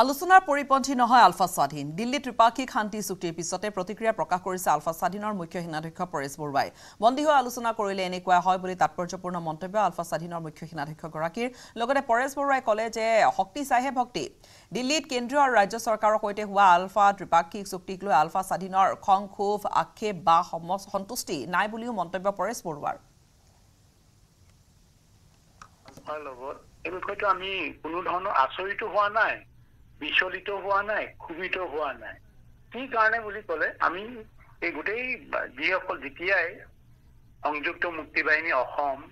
আলোচনাৰ পৰিপন্থী নহয় আলফা স্বাধীন দিল্লীত ত্ৰিপাক্ষিক শান্তি চুক্তিৰ পিছতে প্ৰতিক্ৰিয়া প্ৰকাশ কৰিছে আলফা স্বাধীনৰ মুখ্য সেনাধ্যক্ষ পৰেশ বৰুৱাই বন্দী হৈ আলোচনা কৰিলে এনেকুৱা হয় বুলি তাৎপৰ্যপূৰ্ণ মন্তব্য আলফা স্বাধীনৰ মুখ্য সেনাধ্যক্ষগৰাকীৰ লগতে পৰেশ বৰুৱাই কলে যে শক্তি চাইহে ভক্তি দিল্লীত কেন্দ্ৰীয় আৰু ৰাজ্য চৰকাৰৰ সৈতে হোৱা আলফা ত্ৰিপাক্ষিক চুক্তিক লৈ আলফা স্বাধীনৰ খং ক্ষোভ আক্ষেপ বা সন্তুষ্টি নাই বুলিও মন্তব্য পৰেশ বৰুৱাৰ এই বিষয়টো আমি কোনো ধৰণৰ আচৰিত হোৱা নাই বিচলিত হোৱা নাই ক্ষোভিত হোৱা নাই কি কাৰণে বুলি ক'লে আমি এই গোটেই যিসকল যেতিয়াই সংযুক্ত মুক্তি বাহিনী অসম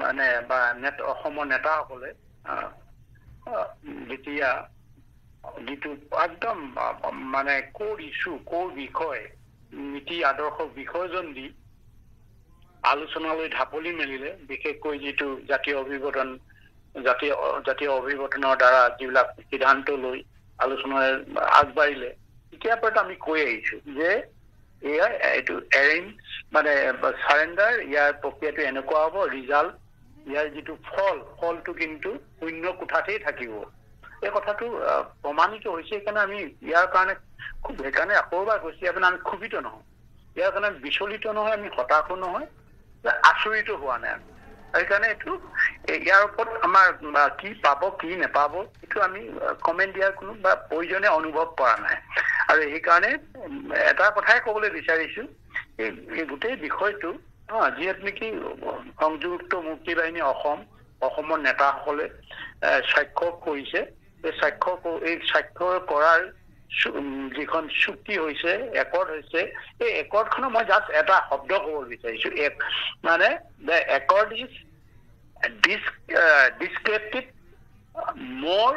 মানে বা অসমৰ নেতাসকলে যেতিয়া যিটো একদম মানে ক'ৰ ইছ্যু ক'ৰ বিষয় নীতি আদৰ্শ বিষয়জন দি আলোচনালৈ ঢাপলি মেলিলে বিশেষকৈ যিটো জাতীয় অভিৱৰ্তন জাতীয় জাতীয় অভিৱৰ্তনৰ দ্বাৰা যিবিলাক সিদ্ধান্ত লৈ আলোচনাৰে আগবাঢ়িলে তেতিয়াৰ পৰাটো আমি কৈ আহিছো যে এয়া এইটো এৰেঞ্জ মানে চাৰেণ্ডাৰ ইয়াৰ প্ৰক্ৰিয়াটো এনেকুৱা হ'ব ৰিজাল্ট ইয়াৰ যিটো ফল ফলটো কিন্তু শূন্য কোঠাতেই থাকিব এই কথাটো প্ৰমাণিত হৈছে সেইকাৰণে আমি ইয়াৰ কাৰণে খুব সেইকাৰণে আকৌ এবাৰ কৈছো ইয়াৰ কাৰণে আমি ক্ষোভিত নহওঁ ইয়াৰ কাৰণে বিচলিত নহয় আমি হতাশো নহয় আচৰিত হোৱা নাই আমি সেইকাৰণে এইটো ইয়াৰ ওপৰত আমাৰ কি পাব কি নেপাব এইটো আমি কমেণ্ট দিয়াৰ কোনো বা প্ৰয়োজনে অনুভৱ কৰা নাই আৰু সেইকাৰণে এটা কথাই ক'বলৈ বিচাৰিছো এই গোটেই বিষয়টো যিহেতু নেকি সংযুক্ত মুক্তি বাহিনী অসম অসমৰ নেতাসকলে স্বাক্ষৰ কৰিছে এই স্বাক্ষৰ এই স্বাক্ষৰ কৰাৰ যিখন চুক্তি হৈছে একৰ্ড হৈছে এই একৰ্ডখনো মই জাষ্ট এটা শব্দ ক'ব বিচাৰিছো এক মানে একৰ্ড ইজ ডিছক্ৰিপটিভ মোৰ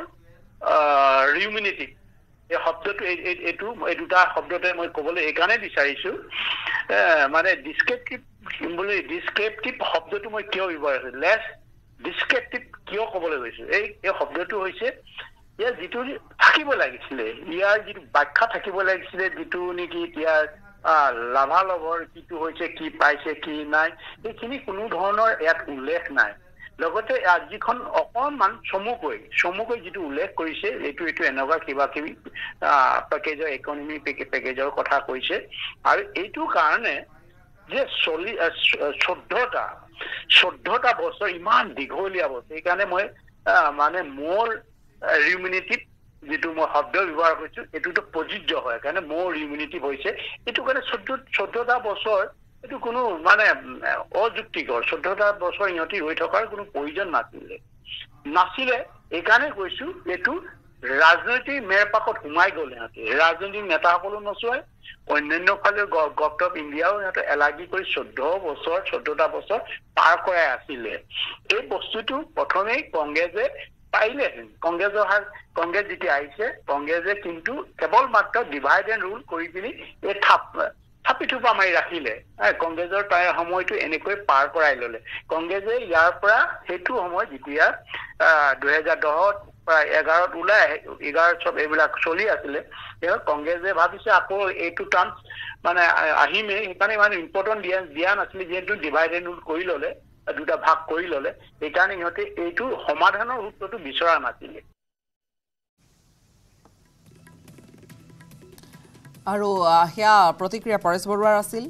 ৰিউমিনিটি এই শব্দটো এইটো এই দুটা শব্দতে মই ক'বলৈ এইকাৰণে বিচাৰিছো মানে ডিছক্ৰিপটিভ বুলি ডিছক্ৰিপটিভ শব্দটো মই কিয় ব্যৱহাৰ কৰিছো লেছ ডিছক্ৰিপটিভ কিয় ক'বলৈ গৈছো এই এই শব্দটো হৈছে এতিয়া যিটো থাকিব লাগিছিলে ইয়াৰ যিটো ব্যাখ্যা থাকিব লাগিছিলে যিটো নেকি এতিয়া লাভালাভৰ কিটো হৈছে কি পাইছে কি নাই সেইখিনি কোনো ধৰণৰ ইয়াত উল্লেখ নাই লগতে আজিখন অকণমান চমুকৈ চমুকৈ যিটো উল্লেখ কৰিছে এইটো এইটো এনেকুৱা কিবা কিবি পেকেজৰ ইকনমি পেকেজৰ কথা কৈছে আৰু এইটো কাৰণে যে চলি চৈধ্যটা চৈধ্যটা বছৰ ইমান দীঘলীয়া বছৰ সেইকাৰণে মই মানে মোৰ ৰিমিউনিটিভ যিটো মই শব্দ ব্যৱহাৰ কৰিছো এইটোতো প্ৰযোজ্য হয় কাৰণে মোৰ ৰিমিউনিটিভ হৈছে এইটো কাৰণে চৈধ্য চৈধ্যটা বছৰ এইটো কোনো মানে অযুক্তিকৰ চৈধ্যটা বছৰ সিহঁতি হৈ থকাৰ কোনো প্ৰয়োজন নাছিলে নাছিলে এইকাৰণে কৈছো এইটো ৰাজনৈতিক মেৰপাকত সোমাই গ'ল সিহঁতি ৰাজনৈতিক নেতাসকলো নচোৱায় অন্যান্য ফালে গভ অফ ইণ্ডিয়াও সিহঁতে এলাগি কৰি চৈধ্য বছৰ চৈধ্যটা বছৰ পাৰ কৰাই আছিলে এই বস্তুটো প্ৰথমেই কংগ্ৰেছে পাৰিলে কংগ্ৰেছৰ হাত কংগ্ৰেছ যেতিয়া আহিছে কংগ্ৰেছে কিন্তু কেৱল মাত্ৰ ডিভাইড এণ্ড ৰুল কৰি পিনি এই থাপ থাপি থোপা মাৰি ৰাখিলে কংগ্ৰেছৰ তাৰ সময়টো এনেকৈ পাৰ কৰাই ললে কংগ্ৰেছে ইয়াৰ পৰা সেইটো সময় যেতিয়া দুহেজাৰ দহত প্ৰায় এঘাৰত ওলাই আহে এঘাৰ চব এইবিলাক চলি আছিলে কংগ্ৰেছে ভাবিছে আকৌ এইটো টান মানে আহিমেই সেইকাৰণে ইমান ইম্পৰ্টেণ্ট দিয়া দিয়া নাছিলে যিহেতু ডিভাইড এণ্ড ৰুল কৰি ললে দুটা ভাগ কৰি ল'লে সেইকাৰণে সিহঁতে এইটো সমাধানৰ সূত্ৰটো বিচৰা নাছিলে আৰু সেয়া প্ৰতিক্ৰিয়া পৰেশ বৰুৱাৰ আছিল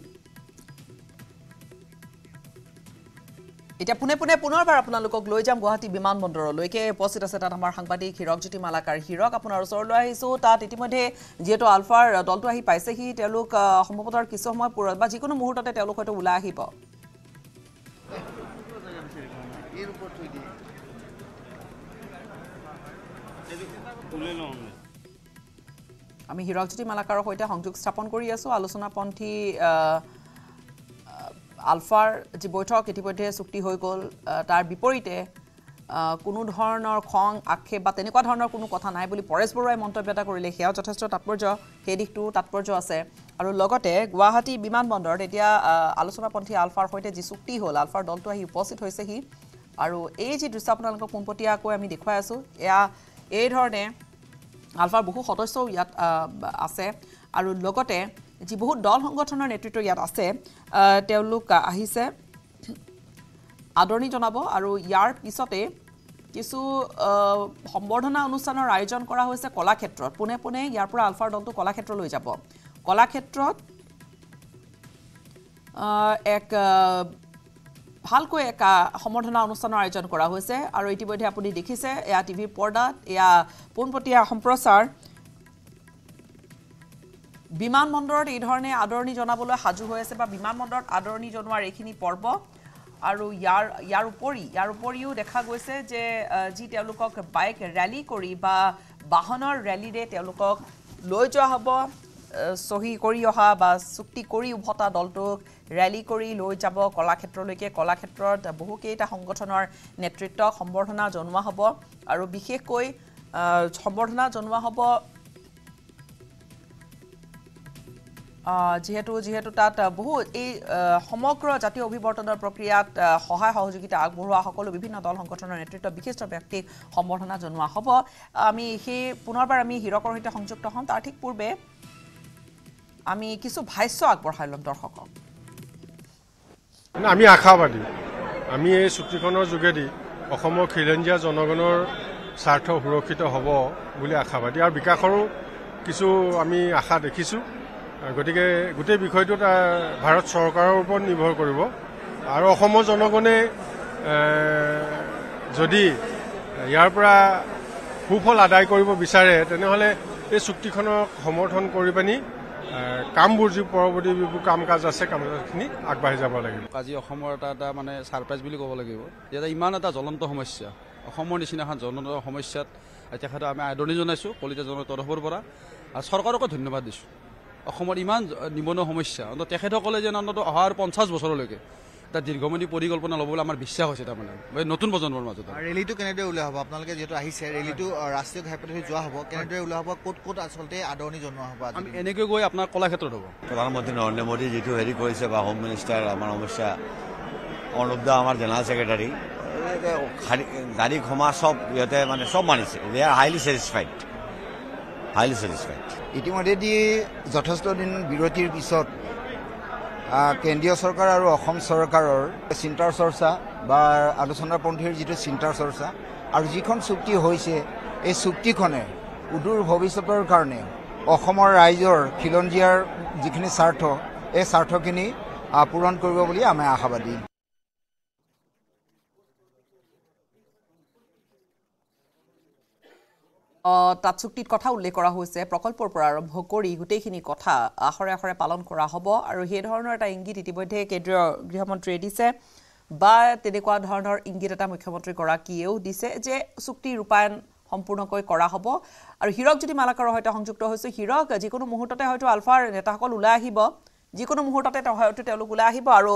এতিয়া পোনে পোনে পুনৰবাৰ আপোনালোকক লৈ যাম গুৱাহাটী বিমান বন্দৰলৈকে উপস্থিত আছে তাত আমাৰ সাংবাদিক হিৰকজ্যোতি মালাকাৰ হিৰক আপোনাৰ ওচৰলৈ আহিছোঁ তাত ইতিমধ্যে যিহেতু আলফাৰ দলটো আহি পাইছেহি তেওঁলোক সম্ভৱতঃ কিছু সময় পূৰত বা যিকোনো মুহূৰ্ততে তেওঁলোক হয়তো ওলাই আহিব আমি হিৰকজ্যোতি মালাকাৰৰ সৈতে সংযোগ স্থাপন কৰি আছোঁ পন্থী আলফাৰ যি বৈঠক ইতিমধ্যে চুক্তি হৈ গ'ল তাৰ বিপৰীতে কোনো ধৰণৰ খং আক্ষেপ বা তেনেকুৱা ধৰণৰ কোনো কথা নাই বুলি পৰেশ বৰুৱাই মন্তব্য এটা কৰিলে সেয়াও যথেষ্ট তাৎপৰ্য সেই দিশটো তাৎপৰ্য আছে আৰু লগতে গুৱাহাটী বিমান বন্দৰত এতিয়া আলোচনা পন্থী আলফাৰ সৈতে যি চুক্তি হ'ল আলফাৰ দলটো আহি উপস্থিত হৈছেহি আৰু এই যি দৃশ্য আপোনালোকক পোনপটীয়াকৈ আমি দেখুৱাই আছোঁ এয়া এই ধৰণে আলফাৰ বহু সদস্যও ইয়াত আছে আৰু লগতে যি বহুত দল সংগঠনৰ নেতৃত্ব ইয়াত আছে তেওঁলোক আহিছে আদৰণি জনাব আৰু ইয়াৰ পিছতে কিছু সম্বৰ্ধনা অনুষ্ঠানৰ আয়োজন কৰা হৈছে কলাক্ষেত্ৰত পোনে পোনে ইয়াৰ পৰা আলফাৰ দলটো কলাক্ষেত্ৰলৈ যাব কলাক্ষেত্ৰত এক ভালকৈ এক সমৰ্থনা অনুষ্ঠানৰ আয়োজন কৰা হৈছে আৰু ইতিমধ্যে আপুনি দেখিছে এয়া টিভি পৰ্দাত এয়া পোনপটীয়া সম্প্ৰচাৰ বিমান এই ধৰণে আদৰণি জনাবলৈ সাজু হৈ আছে বা বিমান বিমানবন্দৰত আদৰণি জনোৱাৰ এইখিনি পৰ্ব আৰু ইয়াৰ ইয়াৰ উপৰি ইয়াৰ উপৰিও দেখা গৈছে যে যি তেওঁলোকক বাইক ৰেলী কৰি বা বাহনৰ ৰেলীৰে তেওঁলোকক লৈ যোৱা হ'ব চহী কৰি অহা বা চুক্তি কৰি উভতা দলটোক ৰেলি কৰি লৈ যাব কলাক্ষেত্ৰলৈকে কলাক্ষেত্ৰত বহুকেইটা সংগঠনৰ নেতৃত্ব সম্বৰ্ধনা জনোৱা হ'ব আৰু বিশেষকৈ সম্বৰ্ধনা জনোৱা হ'ব যিহেতু যিহেতু তাত বহু এই সমগ্ৰ জাতীয় অভিৱৰ্তনৰ প্ৰক্ৰিয়াত সহায় সহযোগিতা আগবঢ়োৱা সকলো বিভিন্ন দল সংগঠনৰ নেতৃত্ব বিশিষ্ট ব্যক্তিক সম্বৰ্ধনা জনোৱা হ'ব আমি সেই পুনৰবাৰ আমি হীৰকৰ সৈতে সংযুক্ত হ'ম তাৰ ঠিক পূৰ্বে আমি কিছু ভাষ্য আগবঢ়াই ল'ম দৰ্শকক আমি আশাবাদী আমি এই চুক্তিখনৰ যোগেদি অসমৰ খিলঞ্জীয়া জনগণৰ স্বাৰ্থ সুৰক্ষিত হ'ব বুলি আশাবাদী আৰু বিকাশৰো কিছু আমি আশা দেখিছোঁ গতিকে গোটেই বিষয়টোত ভাৰত চৰকাৰৰ ওপৰত নিৰ্ভৰ কৰিব আৰু অসমৰ জনগণে যদি ইয়াৰ পৰা সুফল আদায় কৰিব বিচাৰে তেনেহ'লে এই চুক্তিখনক সমৰ্থন কৰি পানি কামবোৰ যি পৰৱৰ্তী যিবোৰ কাম কাজ আছে কাম কাজখিনি আগবাঢ়ি যাব লাগিব আজি অসমৰ এটা এটা মানে ছাৰপ্ৰাইজ বুলি ক'ব লাগিব যে এটা ইমান এটা জ্বলন্ত সমস্যা অসমৰ নিচিনা এখন জ্বলন্ত সমস্যাত তেখেতক আমি আদৰণি জনাইছোঁ কলিতাজনৰ তৰফৰ পৰা আৰু চৰকাৰকো ধন্যবাদ দিছোঁ অসমৰ ইমান নিবনুৱা সমস্যা অন্ত তেখেতসকলে যেন অন্তত অহাৰ পঞ্চাছ বছৰলৈকে তাৰ দীৰ্ঘমণি পৰিকল্পনা ল'বলৈ আমাৰ বিশ্বাস হৈছে তাৰমানে নতুন প্ৰজন্মৰ মাজত ৰেলীটো কেনেদৰে ওলোৱা হ'ব আপোনালোকে যিহেতু আহিছে ৰেলীটো ৰাষ্ট্ৰীয় ঘাইপথ হৈ যোৱা হ'ব কেনেদৰে ওলোৱা হ'ব ক'ত ক'ত আচলতে আদৰণি জনোৱা হ'ব আমি এনেকৈ গৈ আপোনাৰ কলাক্ষেত্ৰত হ'ব প্ৰধানমন্ত্ৰী নৰেন্দ্ৰ মোদী যিটো হেৰি কৰিছে বা হোম মিনিষ্টাৰ আমাৰ অমিত শ্বাহ অনুপ দা আমাৰ জেনেৰেল ছেক্ৰেটাৰী গাড়ী ঘমা চব ইহঁতে মানে চব মানিছে they are highly satisfied highly satisfied ইতিমধ্যে দি যথেষ্ট দিন বিৰতিৰ পিছত কেন্দ্ৰীয় চৰকাৰ আৰু অসম চৰকাৰৰ চিন্তাৰ চৰ্চা বা আলোচনাপন্থীৰ যিটো চিন্তাৰ চৰ্চা আৰু যিখন চুক্তি হৈছে এই চুক্তিখনে উদূৰ ভৱিষ্যতৰ কাৰণে অসমৰ ৰাইজৰ খিলঞ্জীয়াৰ যিখিনি স্বাৰ্থ এই স্বাৰ্থখিনি পূৰণ কৰিব বুলি আমি আশাবাদী তাত চুক্তিত কথা উল্লেখ কৰা হৈছে প্ৰকল্পৰ পৰা আৰম্ভ কৰি গোটেইখিনি কথা আখৰে আখৰে পালন কৰা হ'ব আৰু সেই ধৰণৰ এটা ইংগিত ইতিমধ্যে কেন্দ্ৰীয় গৃহমন্ত্ৰীয়ে দিছে বা তেনেকুৱা ধৰণৰ ইংগিত এটা মুখ্যমন্ত্ৰীগৰাকীয়েও দিছে যে চুক্তি ৰূপায়ণ সম্পূৰ্ণকৈ কৰা হ'ব আৰু হীৰক যদি মালাকাৰৰ সৈতে সংযুক্ত হৈছে হীৰক যিকোনো মুহূৰ্ততে হয়তো আলফাৰ নেতাসকল ওলাই আহিব যিকোনো মুহূৰ্ততে হয়তো তেওঁলোক ওলাই আহিব আৰু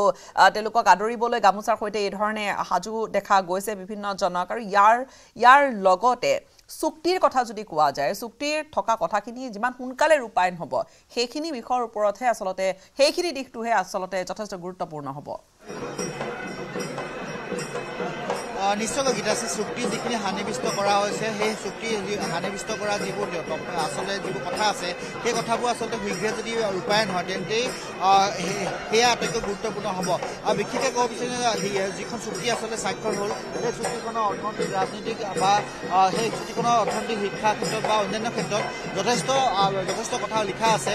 তেওঁলোকক আদৰিবলৈ গামোচাৰ সৈতে এইধৰণে সাজু দেখা গৈছে বিভিন্নজনক আৰু ইয়াৰ ইয়াৰ লগতে চুক্তিৰ কথা যদি কোৱা যায় চুক্তিৰ থকা কথাখিনি যিমান সোনকালে ৰূপায়ণ হ'ব সেইখিনি বিষয়ৰ ওপৰতহে আচলতে সেইখিনি দিশটোহে আচলতে যথেষ্ট গুৰুত্বপূৰ্ণ হ'ব নিশ্চয়কৈ গীতা আছে চুক্তি যিখিনি সানিবিষ্ট কৰা হৈছে সেই চুক্তি সানিবিষ্ট কৰা যিবোৰ আচলতে যিবোৰ কথা আছে সেই কথাবোৰ আচলতে শীঘ্ৰে যদি ৰূপায়ণ হয় তেন্তেই সেয়া আটাইতকৈ গুৰুত্বপূৰ্ণ হ'ব আৰু বিশেষকৈ ক'ব বিচাৰিছোঁ যে যিখন চুক্তি আচলতে স্বাক্ষৰ হ'ল সেই চুক্তিখনৰ অৰ্থনৈতিক ৰাজনৈতিক বা সেই চুক্তিখনৰ অৰ্থনৈতিক শিক্ষাৰ ক্ষেত্ৰত বা অন্যান্য ক্ষেত্ৰত যথেষ্ট যথেষ্ট কথা লিখা আছে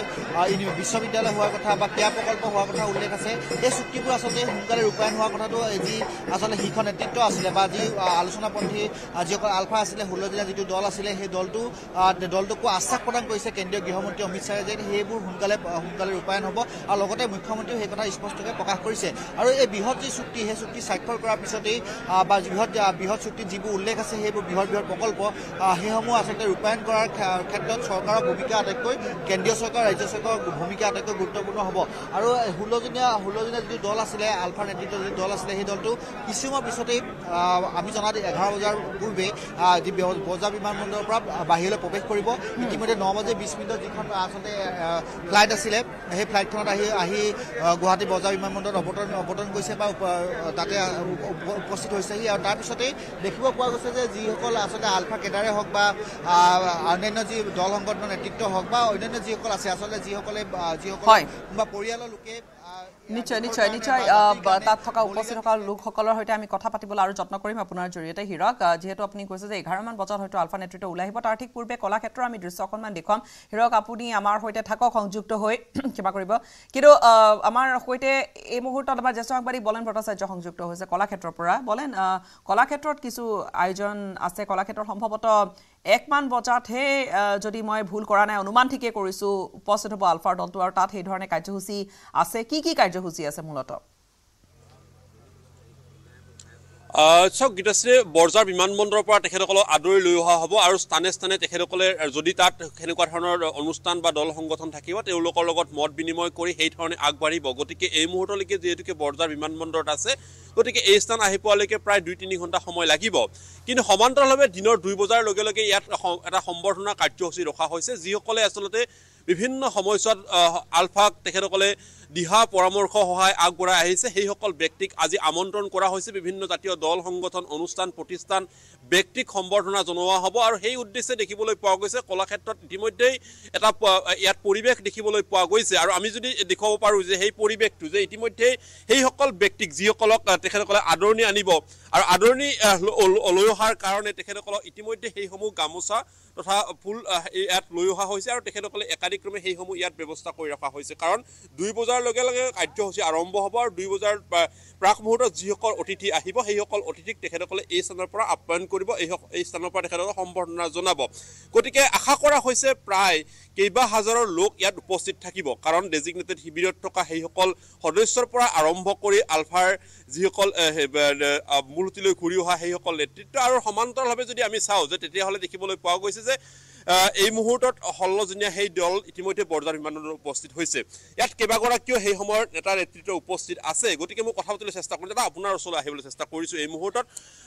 বিশ্ববিদ্যালয় হোৱাৰ কথা বা ক্ৰীড়া প্ৰকল্প হোৱাৰ কথা উল্লেখ আছে সেই চুক্তিবোৰ আচলতে সোনকালে ৰূপায়ণ হোৱাৰ কথাটো যি আচলতে শীৰ্ষ নেতৃত্ব আছিলে যি আলোচনা পন্থী যিসকল আলফা আছিলে ষোল্লজনীয়া যিটো দল আছিলে সেই দলটো দলটোকো আশ্বাস প্ৰদান কৰিছে কেন্দ্ৰীয় গৃহমন্ত্ৰী অমিত শ্বাহে যে সেইবোৰ সোনকালে সোনকালে ৰূপায়ণ হ'ব আৰু লগতে মুখ্যমন্ত্ৰীও সেই কথা স্পষ্টকৈ প্ৰকাশ কৰিছে আৰু এই বৃহৎ যি চুক্তি সেই চুক্তি স্বাক্ষৰ কৰাৰ পিছতেই বা বৃহৎ বৃহৎ চুক্তিত যিবোৰ উল্লেখ আছে সেইবোৰ বৃহৎ বৃহৎ প্ৰকল্প সেইসমূহ আচলতে ৰূপায়ণ কৰাৰ ক্ষেত্ৰত চৰকাৰৰ ভূমিকা আটাইতকৈ কেন্দ্ৰীয় চৰকাৰ ৰাজ্য চৰকাৰৰ ভূমিকা আটাইতকৈ গুৰুত্বপূৰ্ণ হ'ব আৰু ষোল্লজনীয়া ষোল্লজনীয়া যিটো দল আছিলে আলফাৰ নেতৃত্বৰ যিটো দল আছিলে সেই দলটো কিছুমান পিছতেই আমি জনাত এঘাৰ বজাৰ পূৰ্বে যি বজাৰ বিমানবন্দৰৰ পৰা বাহিৰলৈ প্ৰৱেশ কৰিব ইতিমধ্যে ন বাজি বিছ মিনিটত যিখন আচলতে ফ্লাইট আছিলে সেই ফ্লাইটখনত আহি আহি গুৱাহাটী বজাৰ বিমানবন্দৰত অৱতৰণ অৱতৰণ কৰিছে বা তাতে উপস্থিত হৈছেহি আৰু তাৰপিছতেই দেখিব পোৱা গৈছে যে যিসকল আচলতে আলফা কেডাৰে হওক বা অন্যান্য যি দল সংগঠনৰ নেতৃত্ব হওক বা অন্যান্য যিসকল আছে আচলতে যিসকলে যিসকল বা পৰিয়ালৰ লোকে নিশ্চয় নিশ্চয় নিশ্চয় তাত থকা উপস্থিত থকা লোকসকলৰ সৈতে আমি কথা পাতিবলৈ আৰু যত্ন কৰিম আপোনাৰ জৰিয়তে হীৰক যিহেতু আপুনি কৈছে যে এঘাৰমান বজাত হয়তো আলফা নেতৃত্ব ওলাই আহিব তাৰ ঠিক পূৰ্বে কলাক্ষেত্ৰৰ আমি দৃশ্য অকণমান দেখুৱাম হীৰক আপুনি আমাৰ সৈতে থাকক সংযুক্ত হৈ কিবা কৰিব কিন্তু আমাৰ সৈতে এই মুহূৰ্তত আমাৰ জ্যেষ্ঠ সাংবাদিক বলেন ভট্টাচাৰ্য সংযুক্ত হৈছে কলাক্ষেত্ৰৰ পৰা বলেন কলাক্ষেত্ৰত কিছু আয়োজন আছে কলাক্ষেত্ৰত সম্ভৱতঃ একমান বজাতহে যদি মই ভুল কৰা নাই অনুমান ঠিকে কৰিছোঁ উপস্থিত হ'ব আলফাৰ দলটো আৰু তাত সেই ধৰণে কাৰ্যসূচী আছে কি কি কাৰ্যসূচী আছে মূলতঃ চাওক গীতাশ্ৰী বৰজাৰ বিমান বন্দৰৰ পৰা তেখেতসকলক আদৰি লৈ অহা হ'ব আৰু স্থানে স্থানে তেখেতসকলে যদি তাত সেনেকুৱা ধৰণৰ অনুষ্ঠান বা দল সংগঠন থাকিব তেওঁলোকৰ লগত মত বিনিময় কৰি সেইধৰণে আগবাঢ়িব গতিকে এই মুহূৰ্তলৈকে যিহেতুকে বৰজাৰ বিমান বন্দৰত আছে গতিকে এই স্থান আহি পোৱালৈকে প্ৰায় দুই তিনি ঘণ্টা সময় লাগিব কিন্তু সমান্তৰালভাৱে দিনৰ দুই বজাৰ লগে লগে ইয়াত এটা সম্বৰ্ধনা কাৰ্যসূচী ৰখা হৈছে যিসকলে আচলতে বিভিন্ন সময়ছোৱাত আলফাক তেখেতসকলে দিহা পৰামৰ্শ সহায় আগবঢ়াই আহিছে সেইসকল ব্যক্তিক আজি আমন্ত্ৰণ কৰা হৈছে বিভিন্ন জাতীয় দল সংগঠন অনুষ্ঠান প্ৰতিষ্ঠান ব্যক্তিক সম্বৰ্ধনা জনোৱা হ'ব আৰু সেই উদ্দেশ্যে দেখিবলৈ পোৱা গৈছে কলাক্ষেত্ৰত ইতিমধ্যেই এটা ইয়াত পৰিৱেশ দেখিবলৈ পোৱা গৈছে আৰু আমি যদি দেখুৱাব পাৰোঁ যে সেই পৰিৱেশটো যে ইতিমধ্যেই সেইসকল ব্যক্তিক যিসকলক তেখেতসকলে আদৰণি আনিব আৰু আদৰণি লৈ অহাৰ কাৰণে তেখেতসকলক ইতিমধ্যে সেইসমূহ গামোচা তথা ফুল ইয়াত লৈ অহা হৈছে আৰু তেখেতসকলে একাধিক্ৰমে সেইসমূহ ইয়াত ব্যৱস্থা কৰি ৰখা হৈছে কাৰণ দুই বজাৰ হোৱাৰ লগে লগে কাৰ্যসূচী আৰম্ভ হ'ব আৰু দুই বজাৰ প্ৰাক মুহূৰ্তত যিসকল অতিথি আহিব সেইসকল অতিথিক তেখেতসকলে এই স্থানৰ পৰা আপ্যায়ন কৰিব এই এই স্থানৰ পৰা তেখেতসকলক সম্বৰ্ধনা জনাব গতিকে আশা কৰা হৈছে প্ৰায় কেইবা হাজাৰৰ লোক ইয়াত উপস্থিত থাকিব কাৰণ ডেজিগনেটেড শিবিৰত থকা সেইসকল সদস্যৰ পৰা আৰম্ভ কৰি আলফাৰ যিসকল মূৰ্তিলৈ ঘূৰি অহা সেইসকল নেতৃত্ব আৰু সমান্তৰভাৱে যদি আমি চাওঁ যে তেতিয়াহ'লে দেখিবলৈ পোৱা গৈছে যে এই মুহূৰ্তত ষোল্লজনীয়া সেই দল ইতিমধ্যে বৰদোৱা বিমানবন্দৰত উপস্থিত হৈছে ইয়াত কেইবাগৰাকীও সেই সময়ৰ নেতা নেতৃত্ব উপস্থিত আছে গতিকে মই কথা পাতিবলৈ চেষ্টা কৰিম দাদা আপোনাৰ ওচৰলৈ আহিবলৈ চেষ্টা কৰিছোঁ এই মুহূৰ্তত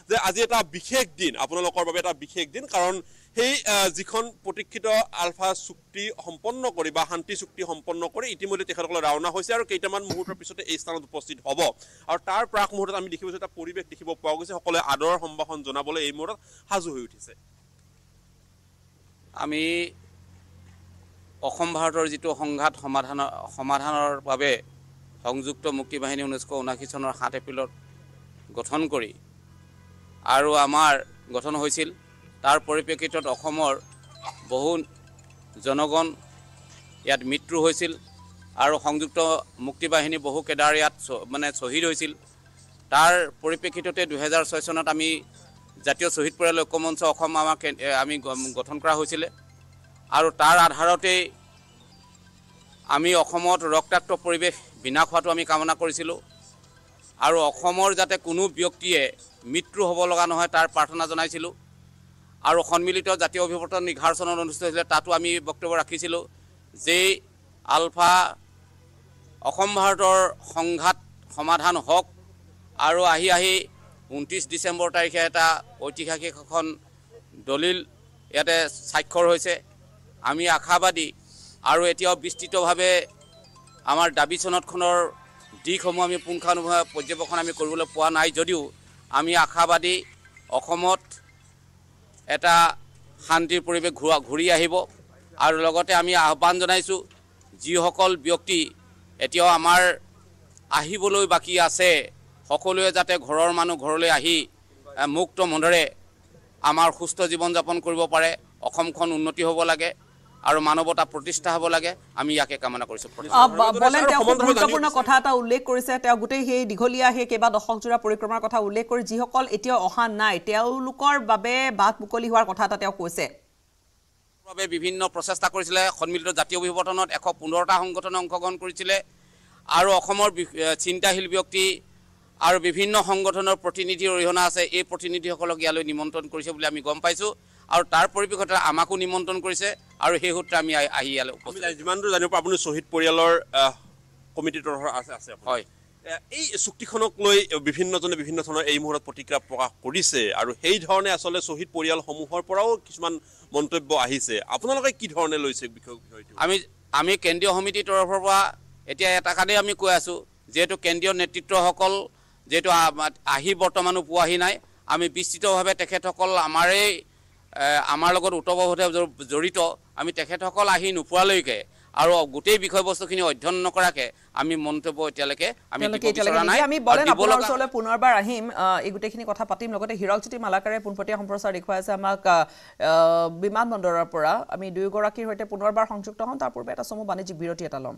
যে আজি এটা বিশেষ দিন আপোনালোকৰ বাবে বিশেষ দিন কাৰণ সেই যিখন প্ৰতীক্ষিত আলফা চুক্তি সম্পন্ন কৰি বা শান্তি চুক্তি সম্পন্ন কৰি ইতিমধ্যে তেখেতসকলে ৰাওনা হৈছে আৰু কেইটামান মুহূৰ্তৰ পিছতে এই স্থানত উপস্থিত হ'ব আৰু তাৰ প্ৰাক মুহূৰ্তত আমি দেখিবলৈ এটা পৰিৱেশ দেখিব পোৱা গৈছে সকলোৱে আদৰৰ সম্ভাষণ জনাবলৈ এই মুহূৰ্তত সাজু হৈ উঠিছে আমি অসম ভাৰতৰ যিটো সংঘাত সমাধানৰ সমাধানৰ বাবে সংযুক্ত মুক্তি বাহিনী ঊনৈছশ ঊনাশী চনৰ সাত এপ্ৰিলত গঠন কৰি আৰু আমাৰ গঠন হৈছিল তাৰ পৰিপ্ৰেক্ষিতত অসমৰ বহু জনগণ ইয়াত মৃত্যু হৈছিল আৰু সংযুক্ত মুক্তি বাহিনী বহু কেডাৰ ইয়াত মানে শ্বহীদ হৈছিল তাৰ পৰিপ্ৰেক্ষিততে দুহেজাৰ ছয় চনত আমি জাতীয় শ্বহীদ পৰিয়াল ঐক্যমঞ্চ অসম আমাক আমি গঠন কৰা হৈছিলে আৰু তাৰ আধাৰতেই আমি অসমত ৰক্তাক্ত পৰিৱেশ বিনাশ হোৱাটো আমি কামনা কৰিছিলোঁ আৰু অসমৰ যাতে কোনো ব্যক্তিয়ে মৃত্যু হ'ব লগা নহয় তাৰ প্ৰাৰ্থনা জনাইছিলোঁ আৰু সন্মিলিত জাতীয় অভিৱৰ্তন এঘাৰ চনত অনুষ্ঠিত হৈছিলে তাতো আমি বক্তব্য ৰাখিছিলোঁ যে আলফা অসম ভাৰতৰ সংঘাত সমাধান হওক আৰু আহি আহি ঊনত্ৰিছ ডিচেম্বৰ তাৰিখে এটা ঐতিহাসিক এখন দলিল ইয়াতে স্বাক্ষৰ হৈছে আমি আশাবাদী আৰু এতিয়াও বিস্তৃতভাৱে আমাৰ দাবী চনদখনৰ দিশসমূহ আমি পুংখানুপুংখ পৰ্যবেক্ষণ আমি কৰিবলৈ পোৱা নাই যদিও আমি আশাবাদী অসমত এটা শান্তিৰ পৰিৱেশ ঘূৰা ঘূৰি আহিব আৰু লগতে আমি আহ্বান জনাইছোঁ যিসকল ব্যক্তি এতিয়াও আমাৰ আহিবলৈ বাকী আছে সকলোৱে যাতে ঘৰৰ মানুহ ঘৰলৈ আহি মুক্ত মনেৰে আমাৰ সুস্থ জীৱন যাপন কৰিব পাৰে অসমখন উন্নতি হ'ব লাগে আৰু মানৱতা প্ৰতিষ্ঠা হ'ব লাগে আমি ইয়াকে কামনা কৰিছোঁ কথা এটা উল্লেখ কৰিছে তেওঁ গোটেই সেই দীঘলীয়া সেই কেইবা দশকজোৰা পৰিক্ৰমাৰ কথা উল্লেখ কৰি যিসকল এতিয়াও অহা নাই তেওঁলোকৰ বাবে বাট মুকলি হোৱাৰ কথা এটা তেওঁ কৈছে বাবে বিভিন্ন প্ৰচেষ্টা কৰিছিলে সন্মিলিত জাতীয় অভিৱৰ্তনত এশ পোন্ধৰটা সংগঠনে অংশগ্ৰহণ কৰিছিলে আৰু অসমৰ চিন্তাশীল ব্যক্তি আৰু বিভিন্ন সংগঠনৰ প্ৰতিনিধি অৰিহণা আছে এই প্ৰতিনিধিসকলক ইয়ালৈ নিমন্ত্ৰণ কৰিছে বুলি আমি গম পাইছোঁ আৰু তাৰ পৰিপ্ৰেক্ষিতত আমাকো নিমন্ত্ৰণ কৰিছে আৰু সেই সূত্ৰে আমি আহি ইয়ালৈ উপস্থিত যিমান দূৰ জানিব আপুনি শ্বহীদ পৰিয়ালৰ তৰফৰ আছে আছে হয় এই চুক্তিখনক লৈ বিভিন্নজনে বিভিন্ন ধৰণৰ এই মুহূৰ্তত প্ৰতিক্ৰিয়া প্ৰকাশ কৰিছে আৰু সেই ধৰণে আচলতে শ্বহীদ পৰিয়ালসমূহৰ পৰাও কিছুমান মন্তব্য আহিছে আপোনালোকে কি ধৰণে লৈছে বিষয়টো আমি আমি কেন্দ্ৰীয় সমিতিৰ তৰফৰ পৰা এতিয়া এটা কাৰণেই আমি কৈ আছোঁ যিহেতু কেন্দ্ৰীয় নেতৃত্বসকল যিহেতু আহি বৰ্তমানো পোৱাহি নাই আমি বিস্তৃতভাৱে তেখেতসকল আমাৰেই আমাৰ লগত উত্তৰভাৱে জড়িত আমি তেখেতসকল আহি নোপোৱালৈকে আৰু গোটেই বিষয়বস্তুখিনি অধ্যয়ন নকৰাকে আমি মন্তব্য এতিয়ালৈকে আমি আমি ওচৰলৈ পুনৰবাৰ আহিম এই গোটেইখিনি কথা পাতিম লগতে হিৰকজ্যোতি মালাকাৰে পোনপটীয়া সম্প্ৰচাৰ দেখুৱাই আছে আমাক বিমান বন্দৰৰ পৰা আমি দুয়োগৰাকীৰ সৈতে পুনৰবাৰ সংযুক্ত হ'ম তাৰ পূৰ্বে এটা চমু বাণিজ্যিক বিৰতি এটা ল'ম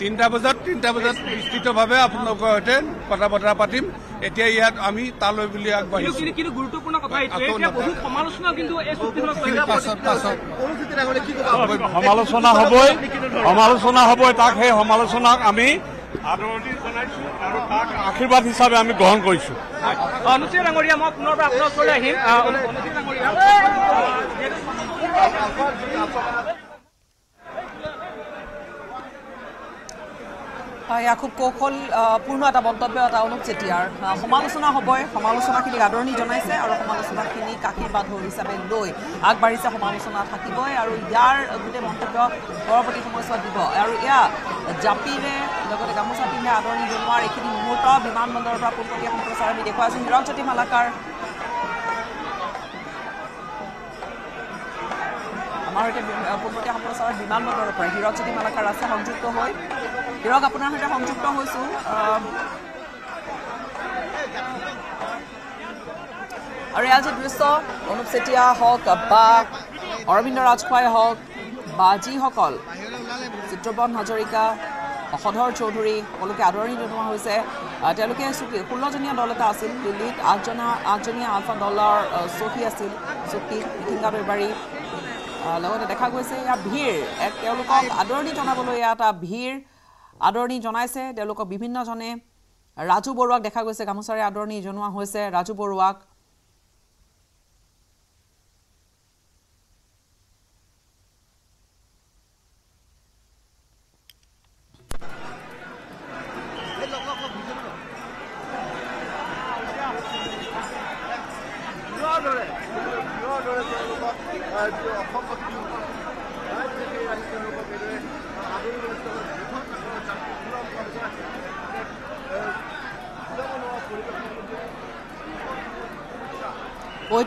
তিনিটা বজাত তিনিটা বজাত বিস্তৃতভাৱে আপোনালোকৰ সৈতে কথা বতৰা পাতিম এতিয়া ইয়াত আমি তালৈ বুলি আগবাঢ়ি সমালোচনা হ'ব সমালোচনা হ'ব তাক সেই সমালোচনাক আমি আদৰণি জনাইছো আৰু তাক আশীৰ্বাদ হিচাপে আমি গ্ৰহণ কৰিছো অনুচী ডাঙৰীয়া মই পুনৰ আপোনাৰ ওচৰলৈ আহিম এয়া খুব কৌশলপূৰ্ণ এটা মন্তব্য এটা অনুপ চেতিয়াৰ সমালোচনা হ'বই সমালোচনাখিনিক আদৰণি জনাইছে আৰু সমালোচনাখিনিক আশীৰ্বাদ হ'ল হিচাপে লৈ আগবাঢ়িছে সমালোচনা থাকিবই আৰু ইয়াৰ গোটেই মন্তব্য পৰৱৰ্তী সময়ছোৱাত দিব আৰু এয়া জাপিৰে লগতে গামোচা পিন্ধে আদৰণি জনোৱাৰ এইখিনি মুহূৰ্ত বিমানবন্দৰৰ পৰা পোনপটীয়া সম্প্ৰচাৰ আমি দেখুৱাইছোঁ হিৰণজ্যোতি মালাকাৰ আমাৰ পোনপটীয়া সম্প্ৰচাৰত বিমানবন্দৰৰ পৰা হিৰক যদি মালাকাৰ ৰাস্তা সংযুক্ত হয় হিৰক আপোনাৰ সৈতে সংযুক্ত হৈছোঁ আৰু এয়া যে দৃশ্য অনুপ চেতিয়া হওক বা অৰবিন্দ ৰাজখোৱাই হওক বা যিসকল চিত্ৰবন হাজৰিকা অসধৰ চৌধুৰী সকলোকে আদৰণি জনোৱা হৈছে তেওঁলোকে চুক্তি ষোল্লজনীয়া দল এটা আছিল দিল্লীত আঠজনা আঠজনীয়া আলফা দলৰ চহী আছিল চুক্তি মিথিংগা বেবাৰী লগতে দেখা গৈছে ইয়া ভিৰ এক তেওঁলোকক আদৰণি জনাবলৈ এটা ভিৰ আদৰণি জনাইছে তেওঁলোকক বিভিন্নজনে ৰাজু বৰুৱাক দেখা গৈছে গামোচাৰে আদৰণি জনোৱা হৈছে ৰাজু বৰুৱাক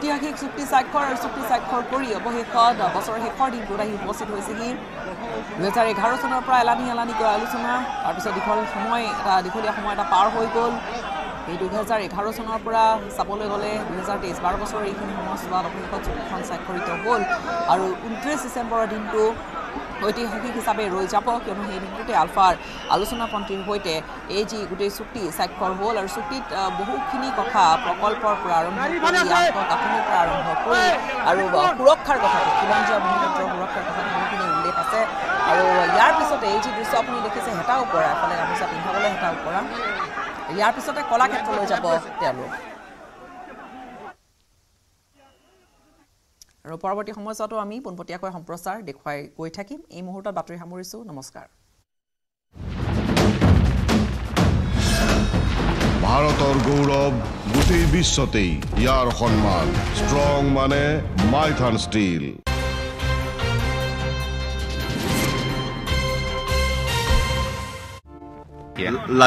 ঐতিহাসিক চুক্তি স্বাক্ষৰ আৰু চুক্তি স্বাক্ষৰ কৰি অৱশেষত বছৰৰ শেষৰ দিনটোত আহি উপস্থিত হৈছেহি দুহেজাৰ এঘাৰ চনৰ পৰা এলানি এলানি এলানিকৈ আলোচনা তাৰপিছত দীঘল সময় এটা দীঘলীয়া সময় এটা পাৰ হৈ গ'ল এই দুহেজাৰ এঘাৰ চনৰ পৰা চাবলৈ গ'লে দুহেজাৰ তেইছ বাৰ বছৰৰ এইখিনি সময়ছোৱাত অৱশেষত চুক্তিখন স্বাক্ষৰিত হ'ল আৰু ঊনত্ৰিছ ডিচেম্বৰৰ দিনটো ঐতিহাসিক হিচাপে রয়ে যাব কিয়নো সেই দিনটিতে আলফার আলোচনাপন্থীর হইতে এই যে গোটেই চুক্তি স্বাক্ষর হল আর চুক্তিত বহুখিনি কথা প্রকল্পর পর আরম্ভ আন্তঃগাঁথনির পর আরম্ভ করে আর সুরক্ষার কথা খিলঞ্জীয় ভূমিপুত্র সুরক্ষার কথা বহুখিনি উল্লেখ আছে আর ইয়ার পিছতে এই যে দৃশ্য আপনি দেখেছে হেঁটা উপরা এফালে গামোচা পিন্ধাবলে হেঁটা উপরা ইয়ার পিছতে কলাক্ষেত্রলৈ যাব তেওঁলোক আৰু পৰৱৰ্তী সময়ছোৱাতো আমি পোনপটীয়াকৈ সম্প্ৰচাৰ দেখুৱাই গৈ থাকিম এই মুহূৰ্তত বাতৰি সামৰিছোঁ নমস্কাৰ ভাৰতৰ গৌৰৱ গোটেই বিশ্বতেই ইয়াৰ সন্মান ষ্ট্ৰং মানে মাইথান ষ্টীল